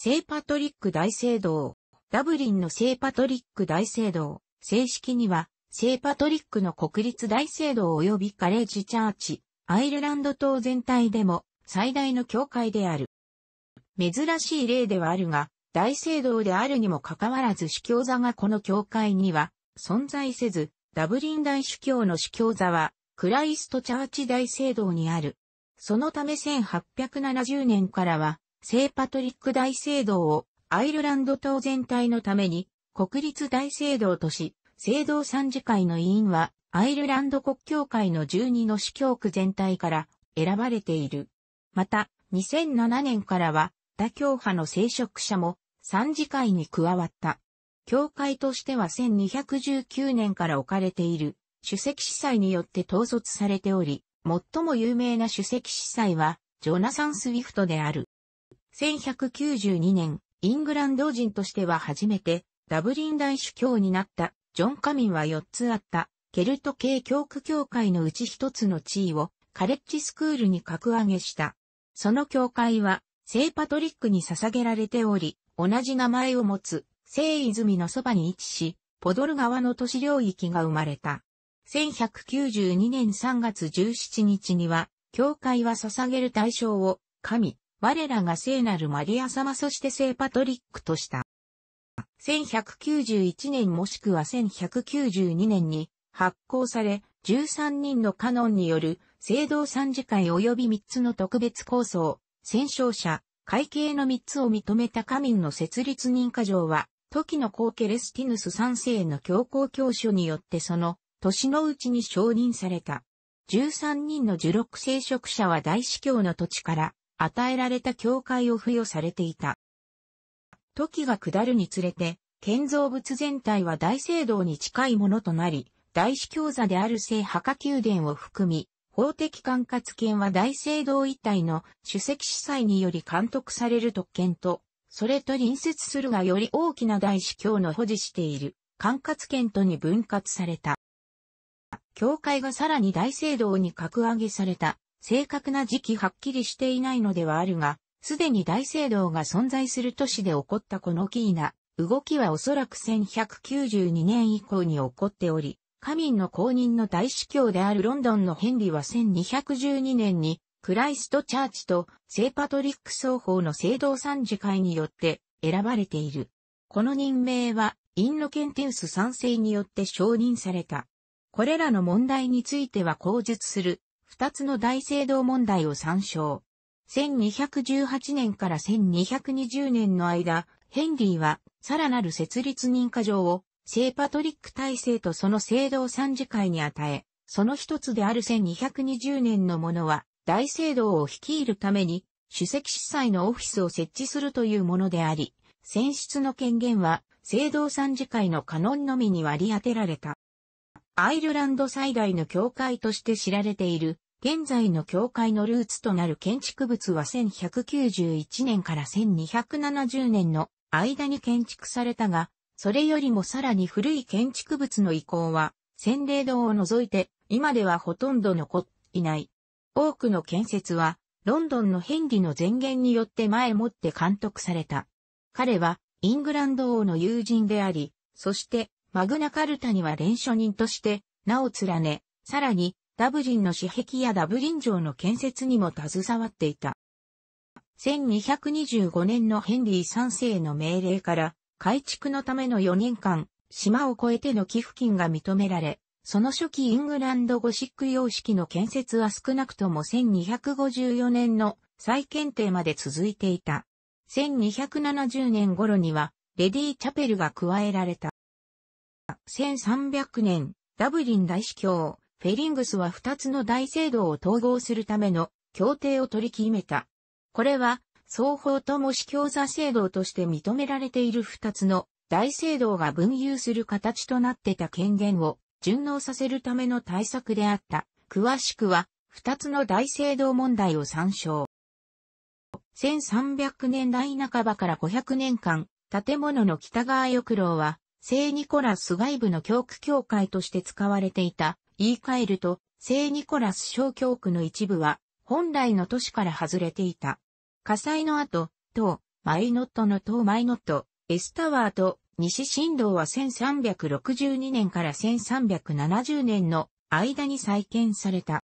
聖パトリック大聖堂。ダブリンの聖パトリック大聖堂。正式には、聖パトリックの国立大聖堂及びカレッジチャーチ、アイルランド島全体でも最大の教会である。珍しい例ではあるが、大聖堂であるにもかかわらず主教座がこの教会には存在せず、ダブリン大主教の主教座は、クライストチャーチ大聖堂にある。そのため1870年からは、聖パトリック大聖堂をアイルランド島全体のために国立大聖堂とし、聖堂参事会の委員はアイルランド国教会の12の司教区全体から選ばれている。また、2007年からは他教派の聖職者も参事会に加わった。教会としては1219年から置かれている主席司祭によって統率されており、最も有名な主席司祭はジョナサン・スウィフトである。1192年、イングランド人としては初めて、ダブリン大主教になった、ジョン・カミンは4つあった、ケルト系教区教会のうち1つの地位を、カレッジスクールに格上げした。その教会は、聖パトリックに捧げられており、同じ名前を持つ、聖泉のそばに位置し、ポドル川の都市領域が生まれた。1192年3月17日には、教会は捧げる対象を、神、我らが聖なるマリア様そして聖パトリックとした。1191年もしくは1192年に発行され、13人のカノンによる聖堂参事会及び3つの特別構想、戦勝者、会計の3つを認めたカミンの設立認可状は、時の皇継。レスティヌス3世の教皇教書によってその年のうちに承認された。13人の受禄聖職者は大司教の土地から与えられた教会を付与されていた。時が下るにつれて、建造物全体は大聖堂に近いものとなり、大司教座である聖墓宮殿を含み、法的管轄権は大聖堂一体の主席司祭により監督される特権と、それと隣接するがより大きな大司教の保持している管轄権とに分割された。教会がさらに大聖堂に格上げされた正確な時期はっきりしていないのではあるが、すでに大聖堂が存在する都市で起こったこのキーな動きはおそらく1192年以降に起こっており、カミンの公認の大司教であるロンドンのヘンリは1212年にクライストチャーチと聖パトリック双方の聖堂参事会によって選ばれている。この任命はインノケンテウス賛世によって承認された。これらの問題については口述する二つの大聖堂問題を参照。1218年から1220年の間、ヘンリーは、さらなる設立認可状を、聖パトリック体制とその聖堂参事会に与え、その一つである1220年のものは、大聖堂を率いるために、主席司祭のオフィスを設置するというものであり、選出の権限は、聖堂参事会のカノンのみに割り当てられた。アイルランド最大の教会として知られている、現在の教会のルーツとなる建築物は1191年から1270年の間に建築されたが、それよりもさらに古い建築物の移行は、洗礼堂を除いて、今ではほとんど残っていない。多くの建設は、ロンドンのヘンリの前言によって前もって監督された。彼は、イングランド王の友人であり、そして、マグナカルタには連署人として名を連ね、さらにダブリンの私壁やダブリン城の建設にも携わっていた。1225年のヘンリー3世の命令から改築のための4年間、島を越えての寄付金が認められ、その初期イングランドゴシック様式の建設は少なくとも1254年の再検定まで続いていた。1270年頃にはレディー・チャペルが加えられた。1300年、ダブリン大司教、フェリングスは2つの大聖堂を統合するための協定を取り決めた。これは、双方とも司教座聖堂として認められている2つの大聖堂が分有する形となってた権限を順応させるための対策であった。詳しくは、2つの大聖堂問題を参照。1300年代半ばから500年間、建物の北側翼楼は聖ニコラス外部の教区教会として使われていた、言い換えると、聖ニコラス小教区の一部は、本来の都市から外れていた。火災の後、島、マイノットの島マイノット、エスタワーと西新道は1362年から1370年の間に再建された。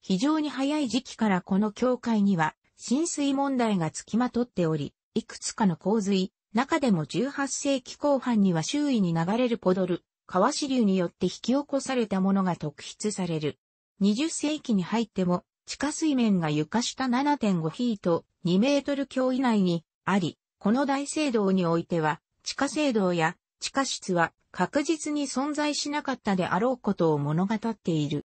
非常に早い時期からこの教会には浸水問題が付きまとっており、いくつかの洪水、中でも18世紀後半には周囲に流れるポドル、川支流によって引き起こされたものが特筆される。20世紀に入っても、地下水面が床下7.5フィート2メートル強以内にあり、この大聖堂においては、地下聖堂や地下室は確実に存在しなかったであろうことを物語っている。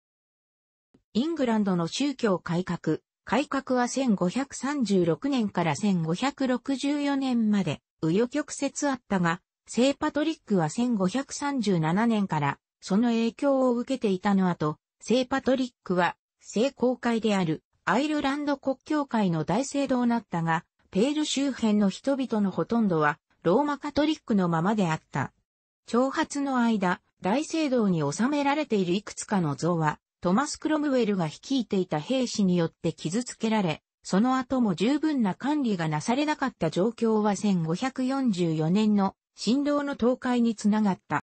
イングランドの宗教改革、改革は1536年から1564年まで、紆余曲折あったが、聖パトリックは1537年から、その影響を受けていたの後、聖パトリックは、聖公会である、アイルランド国教会の大聖堂なったが、ペール周辺の人々のほとんどは、ローマカトリックのままであった。長髪の間、大聖堂に収められているいくつかの像は、トマス・クロムウェルが率いていた兵士によって傷つけられ、その後も十分な管理がなされなかった状況は1544年の新郎の倒壊につながった。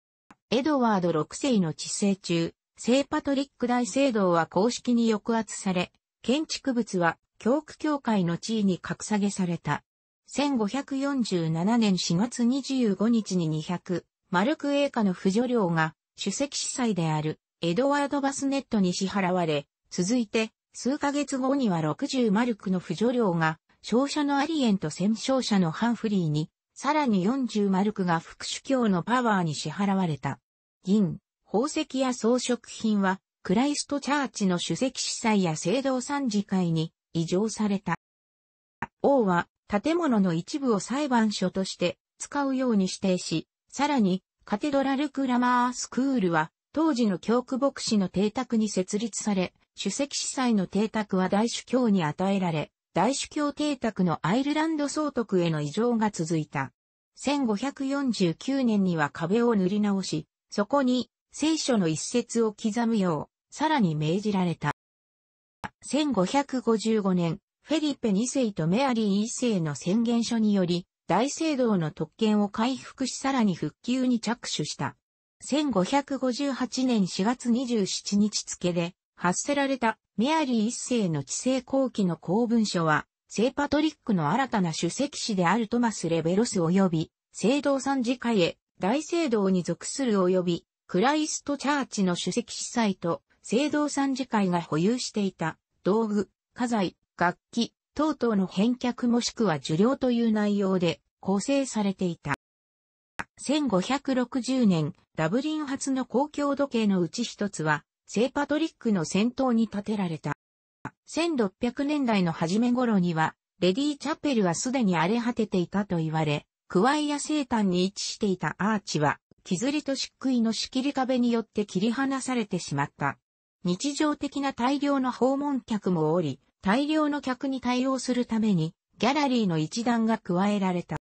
エドワード6世の治世中、聖パトリック大聖堂は公式に抑圧され、建築物は教区教会の地位に格下げされた。1547年4月25日に200、マルク英家の不助領が主席司祭であるエドワード・バスネットに支払われ、続いて、数ヶ月後には60マルクの扶助料が、勝者のアリエンと戦勝者のハンフリーに、さらに40マルクが副主教のパワーに支払われた。銀、宝石や装飾品は、クライストチャーチの主席司祭や聖堂参事会に移譲された。王は建物の一部を裁判所として使うように指定し、さらにカテドラル・クラマースクールは当時の教区牧師の邸宅に設立され、主席司祭の邸宅は大主教に与えられ、大主教邸宅のアイルランド総督への異常が続いた。1549年には壁を塗り直し、そこに聖書の一節を刻むよう、さらに命じられた。1555年、フェリペ2世とメアリー1世の宣言書により、大聖堂の特権を回復しさらに復旧に着手した。1558年4月27日付で発せられたメアリー一世の治世後期の公文書は、聖パトリックの新たな主席士であるトマス・レベロス及び、聖堂参事会へ、大聖堂に属する及び、クライストチャーチの主席司祭と、聖堂参事会が保有していた、道具、家財、楽器、等々の返却もしくは受領という内容で構成されていた。1560年ダブリン発の公共時計のうち一つは、聖パトリックの先頭に建てられた。1600年代の初め頃には、レディー・チャペルはすでに荒れ果てていたと言われ、クワイア生誕に位置していたアーチは、削りと漆喰の仕切り壁によって切り離されてしまった。日常的な大量の訪問客もおり、大量の客に対応するために、ギャラリーの一段が加えられた。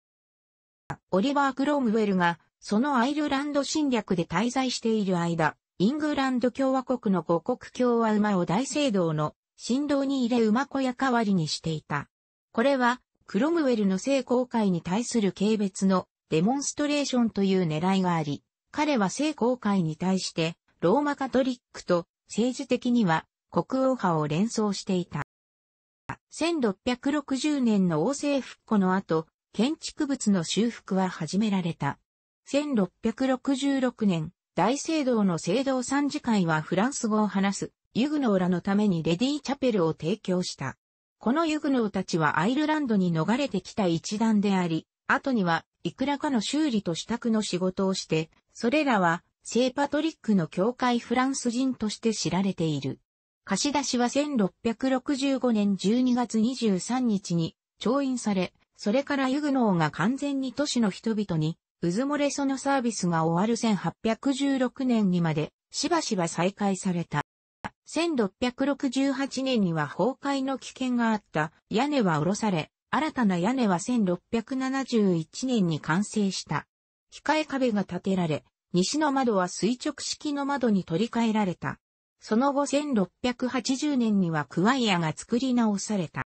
オリバー・クロームウェルがそのアイルランド侵略で滞在している間、イングランド共和国の五国共和馬を大聖堂の振動に入れ馬小屋代わりにしていた。これは、クロムウェルの聖公会に対する軽蔑のデモンストレーションという狙いがあり、彼は聖公会に対して、ローマカトリックと政治的には国王派を連想していた。1660年の王政復古の後、建築物の修復は始められた。1666年、大聖堂の聖堂参事会はフランス語を話す、ユグノーらのためにレディーチャペルを提供した。このユグノーたちはアイルランドに逃れてきた一団であり、後にはいくらかの修理と支度の仕事をして、それらは聖パトリックの教会フランス人として知られている。貸し出しは1665年12月23日に調印され、それからユグノーが完全に都市の人々にうずもれそのサービスが終わる1816年にまで、しばしば再開された。1668年には崩壊の危険があった屋根は下ろされ、新たな屋根は1671年に完成した。控え壁が建てられ、西の窓は垂直式の窓に取り替えられた。その後1680年にはクワイアが作り直された。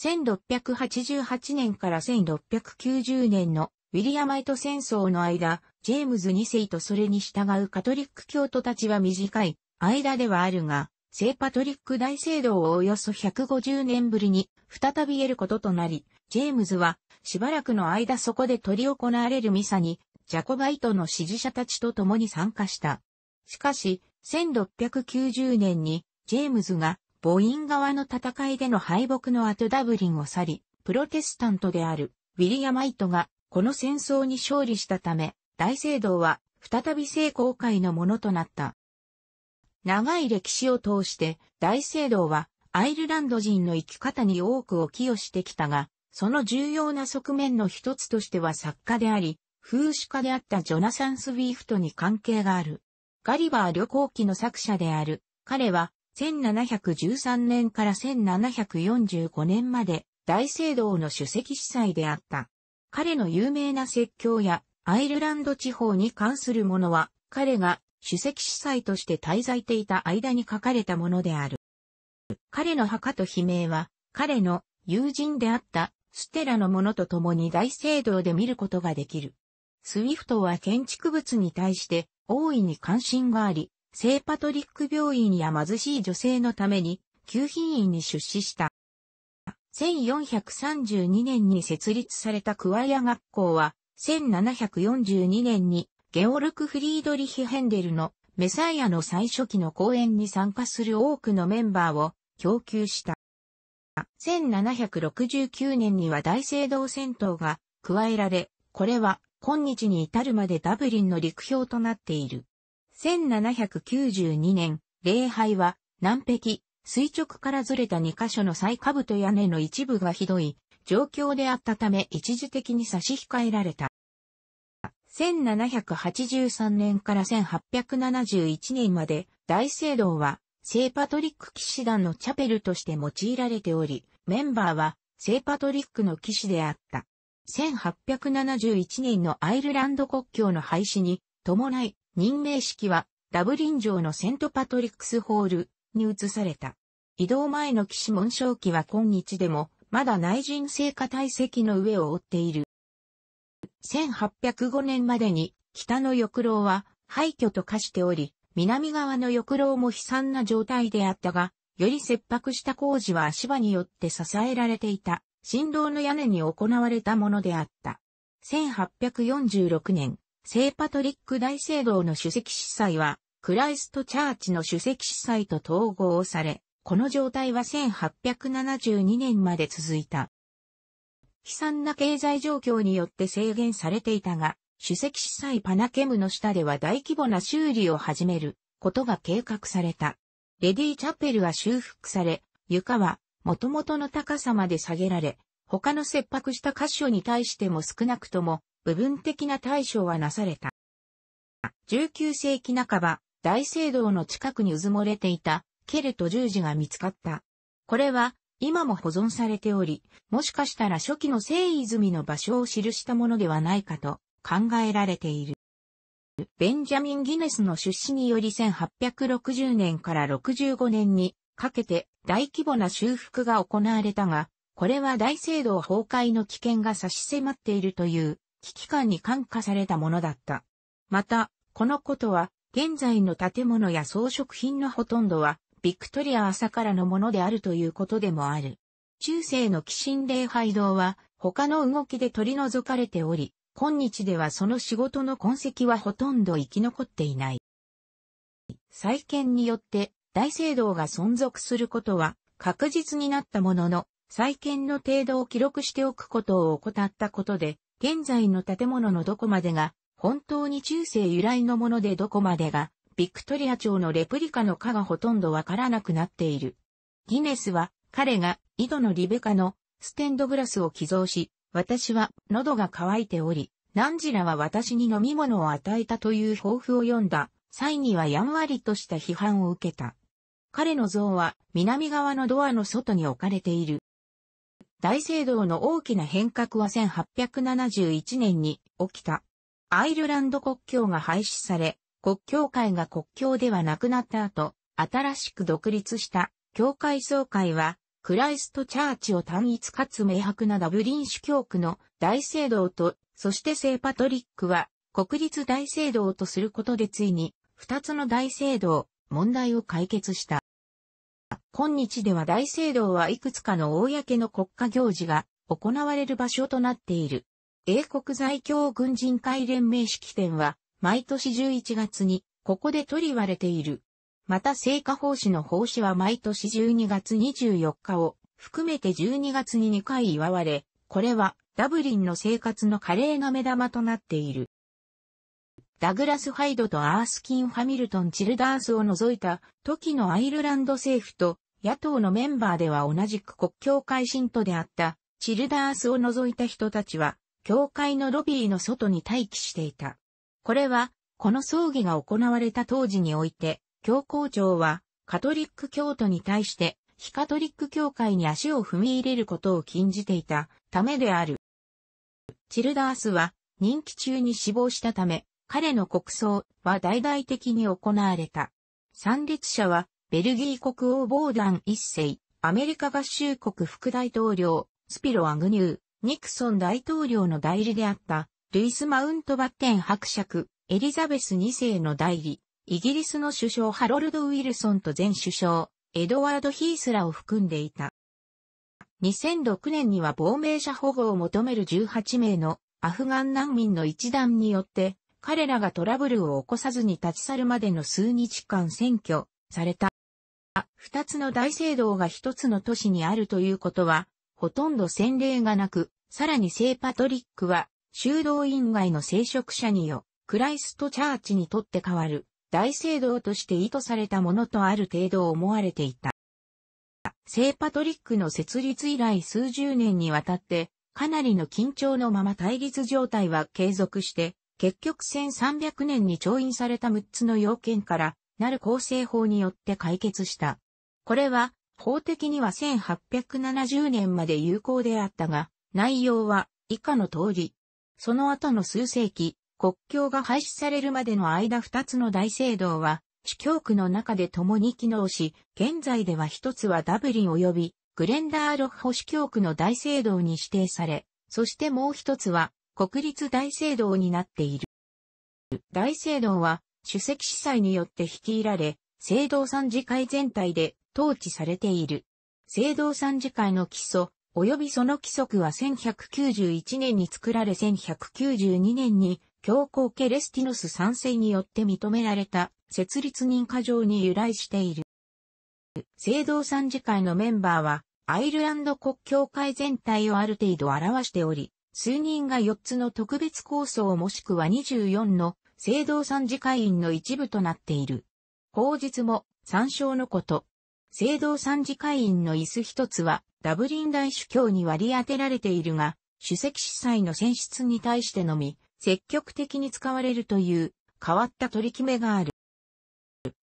1688年から1690年のウィリアマイト戦争の間、ジェームズ2世とそれに従うカトリック教徒たちは短い間ではあるが、聖パトリック大聖堂をおよそ150年ぶりに再び得ることとなり、ジェームズはしばらくの間そこで取り行われるミサにジャコバイトの支持者たちと共に参加した。しかし、1690年にジェームズが母音側の戦いでの敗北の後ダブリンを去り、プロテスタントであるウィリアマイトがこの戦争に勝利したため、大聖堂は再び聖公会のものとなった。長い歴史を通して大聖堂はアイルランド人の生き方に多くを寄与してきたが、その重要な側面の一つとしては作家であり、風刺家であったジョナサン・スウィーフトに関係がある。ガリバー旅行記の作者である。彼は1713年から1745年まで大聖堂の首席司祭であった。彼の有名な説教やアイルランド地方に関するものは、彼が主席司祭として滞在ていた間に書かれたものである。彼の墓と悲鳴は、彼の友人であったステラのものと共に大聖堂で見ることができる。スウィフトは建築物に対して大いに関心があり、聖パトリック病院や貧しい女性のために、給品院に出資した。1432年に設立されたクワイア学校は、1742年にゲオルク・フリードリヒ・ヘンデルのメサイアの最初期の講演に参加する多くのメンバーを供給した。1769年には大聖堂戦闘が加えられ、これは今日に至るまでダブリンの陸標となっている。1792年、礼拝は南壁、垂直からずれた2箇所の最下部と屋根の一部がひどい状況であったため一時的に差し控えられた。1783年から1871年まで大聖堂は聖パトリック騎士団のチャペルとして用いられており、メンバーは聖パトリックの騎士であった。1871年のアイルランド国境の廃止に伴い任命式はダブリン城のセントパトリックスホールに移された。移動前の騎士紋章期は今日でも、まだ内陣聖火体積の上を覆っている。1805年までに、北の翼楼は廃墟と化しており、南側の翼楼も悲惨な状態であったが、より切迫した工事は足場によって支えられていた、振動の屋根に行われたものであった。1846年、聖パトリック大聖堂の主席司祭は、クライストチャーチの主席司祭と統合され、この状態は1872年まで続いた。悲惨な経済状況によって制限されていたが、主席司祭パナケムの下では大規模な修理を始めることが計画された。レディーチャペルは修復され、床は元々の高さまで下げられ、他の切迫した箇所に対しても少なくとも部分的な対処はなされた。19世紀半ば、大聖堂の近くに渦漏もれていたケルト十字が見つかった。これは、今も保存されており、もしかしたら初期の聖泉の場所を記したものではないかと考えられている。ベンジャミン・ギネスの出資により1860年から65年にかけて大規模な修復が行われたが、これは大聖堂崩壊の危険が差し迫っているという危機感に感化されたものだった。また、このことは現在の建物や装飾品のほとんどはビクトリア朝からのものであるということでもある。中世の寄進礼拝堂は他の動きで取り除かれており、今日ではその仕事の痕跡はほとんど生き残っていない。再建によって大聖堂が存続することは確実になったものの、再建の程度を記録しておくことを怠ったことで、現在の建物のどこまでが本当に中世由来のものでどこまでがビクトリア朝のレプリカの蚊がほとんどわからなくなっている。ギネスは彼が井戸のリベカのステンドグラスを寄贈し、私は喉が渇いており、ナンジラは私に飲み物を与えたという抱負を読んだ際にはやんわりとした批判を受けた。彼の像は南側のドアの外に置かれている。大聖堂の大きな変革は1871年に起きた。アイルランド国境が廃止され、国教会が国教ではなくなった後、新しく独立した教会総会は、クライストチャーチを単一かつ明白なダブリン主教区の大聖堂と、そして聖パトリックは国立大聖堂とすることでついに、二つの大聖堂、問題を解決した。今日では大聖堂はいくつかの公の国家行事が行われる場所となっている。英国在京軍人会連盟式典は毎年11月に、ここで取り割れている。また、成果奉仕の奉仕は毎年12月24日を含めて12月に2回祝われ、これはダブリンの生活の華麗な目玉となっている。ダグラス・ハイドとアースキン・ハミルトン・チルダースを除いた時のアイルランド政府と野党のメンバーでは同じく国境会信徒であったチルダースを除いた人たちは教会のロビーの外に待機していた。これは、この葬儀が行われた当時において、教皇庁は、カトリック教徒に対して、非カトリック教会に足を踏み入れることを禁じていたためである。チルダースは、任期中に死亡したため、彼の国葬は大々的に行われた。参列者は、ベルギー国王ボーダン一世、アメリカ合衆国副大統領、スピロ・アグニュー、ニクソン大統領の代理であった、ルイス・マウントバッテン伯爵、エリザベス2世の代理、イギリスの首相ハロルド・ウィルソンと前首相、エドワード・ヒースらを含んでいた。2006年には亡命者保護を求める18名のアフガン難民の一団によって、彼らがトラブルを起こさずに立ち去るまでの数日間選挙された。二つの大聖堂が一つの都市にあるということは、ほとんど先例がなく、さらに聖パトリックは修道院外の聖職者によ、クライストチャーチにとって変わる、大聖堂として意図されたものとある程度思われていた。聖パトリックの設立以来数十年にわたって、かなりの緊張のまま対立状態は継続して、結局1300年に調印された6つの要件から、なる構成法によって解決した。これは、法的には1870年まで有効であったが、内容は以下の通り、その後の数世紀、国境が廃止されるまでの間二つの大聖堂は、主教区の中で共に機能し、現在では一つはダブリン及び、グレンダーロッホ主教区の大聖堂に指定され、そしてもう一つは、国立大聖堂になっている。大聖堂は、主席司祭によって率いられ、聖堂参事会全体で統治されている。聖堂参事会の基礎、及びその規則は1191年に作られ1192年に教皇ケレスティノス賛世によって認められた設立認可状に由来している。聖堂参事会のメンバーはアイルランド国教会全体をある程度表しており、数人が4つの特別構想もしくは24の聖堂参事会員の一部となっている。法日も参照のこと。聖堂参事会員の椅子一つは、ダブリン大主教に割り当てられているが、主席司祭の選出に対してのみ、積極的に使われるという、変わった取り決めがある。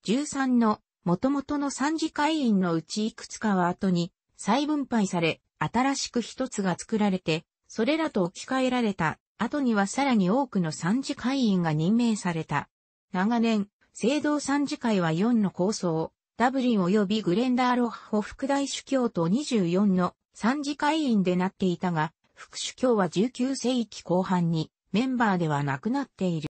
13の、元々の参事会員のうちいくつかは後に、再分配され、新しく一つが作られて、それらと置き換えられた、後にはさらに多くの参事会員が任命された。長年、聖堂参事会は4の構想、ダブリン及びグレンダーロッホ副大主教と24の三次会員でなっていたが、副主教は19世紀後半にメンバーではなくなっている。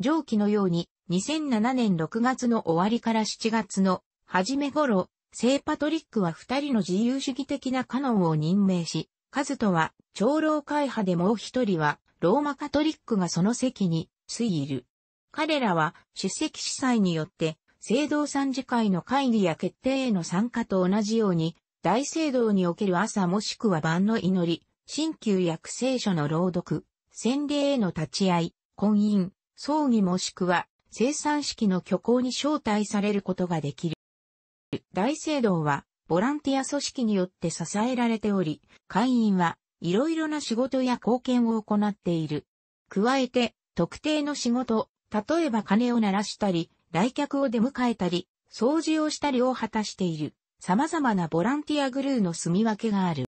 上記のように2007年6月の終わりから7月の初め頃、聖パトリックは二人の自由主義的なカノンを任命し、カズトは長老会派でもう一人はローマカトリックがその席に推いる。彼らは出席司祭によって聖堂参事会の会議や決定への参加と同じように、大聖堂における朝もしくは晩の祈り、新旧約聖書の朗読、洗礼への立ち会い、婚姻、葬儀もしくは、生産式の挙行に招待されることができる。大聖堂は、ボランティア組織によって支えられており、会員はいろいろな仕事や貢献を行っている。加えて、特定の仕事、例えば鐘を鳴らしたり、来客を出迎えたり、掃除をしたりを果たしている、様々なボランティアグルーの住み分けがある。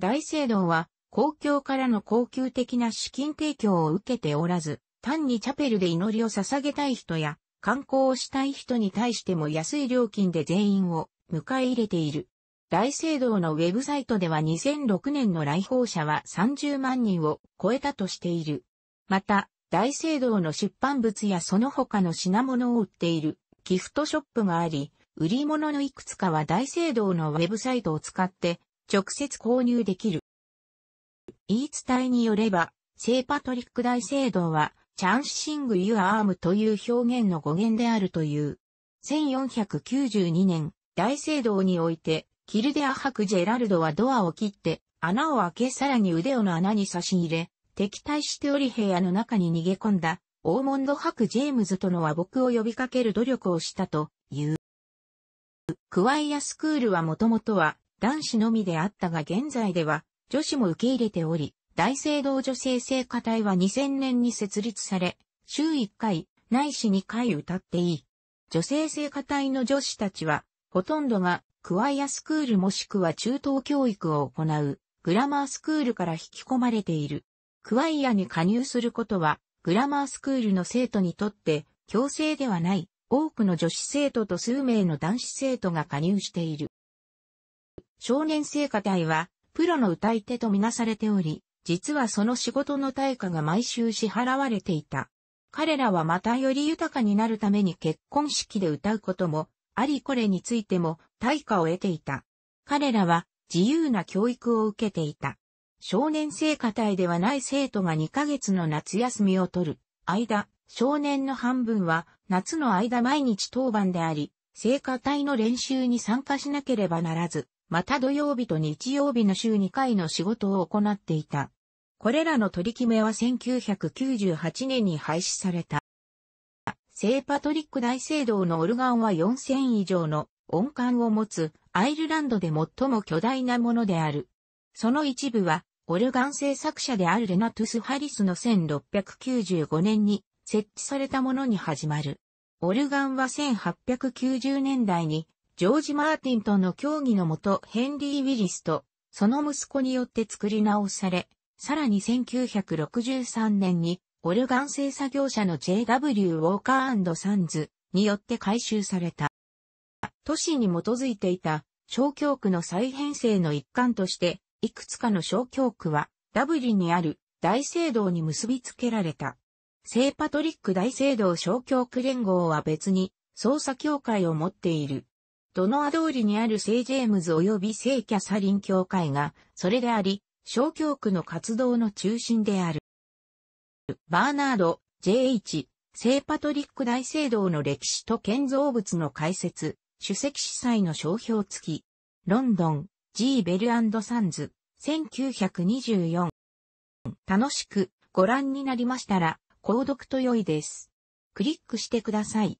大聖堂は、公共からの恒久的な資金提供を受けておらず、単にチャペルで祈りを捧げたい人や、観光をしたい人に対しても安い料金で全員を迎え入れている。大聖堂のウェブサイトでは2006年の来訪者は30万人を超えたとしている。また、大聖堂の出版物やその他の品物を売っているギフトショップがあり、売り物のいくつかは大聖堂のウェブサイトを使って直接購入できる。言い伝えによれば、聖パトリック大聖堂は、チャンシング・ユア・アームという表現の語源であるという。1492年、大聖堂において、キルデアク・ジェラルドはドアを切って、穴を開けさらに腕をの穴に差し入れ、敵対しており部屋の中に逃げ込んだ、オーモンド博ジェームズとの和睦を呼びかける努力をしたという。クワイアスクールはもともとは男子のみであったが現在では女子も受け入れており、大聖堂女性聖歌隊は2000年に設立され、週1回、ないし2回歌っていい。女性聖歌隊の女子たちは、ほとんどがクワイアスクールもしくは中等教育を行うグラマースクールから引き込まれている。クワイアに加入することは、グラマースクールの生徒にとって強制ではない、多くの女子生徒と数名の男子生徒が加入している。少年生歌隊は、プロの歌い手とみなされており、実はその仕事の対価が毎週支払われていた。彼らはまたより豊かになるために結婚式で歌うことも、ありこれについても対価を得ていた。彼らは自由な教育を受けていた。少年生火隊ではない生徒が2ヶ月の夏休みを取る間、少年の半分は夏の間毎日当番であり、生火隊の練習に参加しなければならず、また土曜日と日曜日の週2回の仕事を行っていた。これらの取り決めは1998年に廃止された。聖パトリック大聖堂のオルガンは4000以上の音感を持つアイルランドで最も巨大なものである。その一部はオルガン製作者であるレナトゥス・ハリスの1695年に設置されたものに始まる。オルガンは1890年代にジョージ・マーティンとの協議のもとヘンリー・ウィリスとその息子によって作り直され、さらに1963年にオルガン製作業者の JW ウォーカーサンズによって回収された。都市に基づいていた小教区の再編成の一環としていくつかの小教区は、ダブリにある大聖堂に結びつけられた。聖パトリック大聖堂小教区連合は別に、捜査協会を持っている。ドノア通りにある聖ジェームズ及び聖キャサリン教会が、それであり、小教区の活動の中心である。バーナード、J.H. 聖パトリック大聖堂の歴史と建造物の解説、主席司祭の商標付き。ロンドン、G. ベルサンズ、1924。楽しくご覧になりましたら、購読と良いです。クリックしてください。